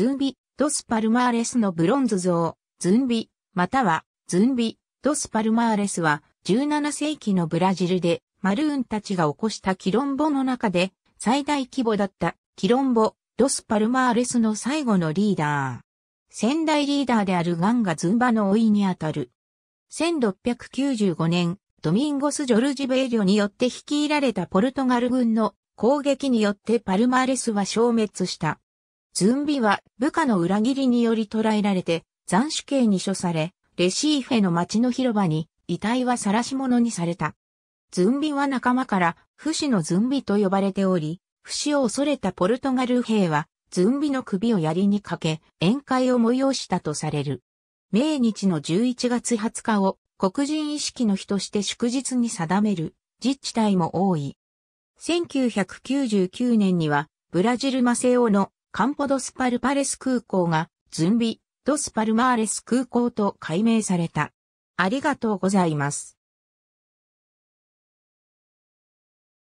ズンビ、ドスパルマーレスのブロンズ像、ズンビ、または、ズンビ、ドスパルマーレスは、17世紀のブラジルで、マルーンたちが起こしたキロンボの中で、最大規模だったキロンボ、ドスパルマーレスの最後のリーダー。先代リーダーであるガンがズンバの老いにあたる。1695年、ドミンゴス・ジョルジ・ベリョによって率いられたポルトガル軍の攻撃によってパルマーレスは消滅した。ズンビは部下の裏切りにより捕らえられて、斬首刑に処され、レシーフェの町の広場に遺体は晒し者にされた。ズンビは仲間から、不死のズンビと呼ばれており、不死を恐れたポルトガル兵は、ズンビの首を槍にかけ、宴会を催したとされる。命日の11月20日を黒人意識の日として祝日に定める自治体も多い。1999年にはブラジルマセオのカンポドスパルパレス空港が、ズンビ、ドスパルマーレス空港と改名された。ありがとうございます。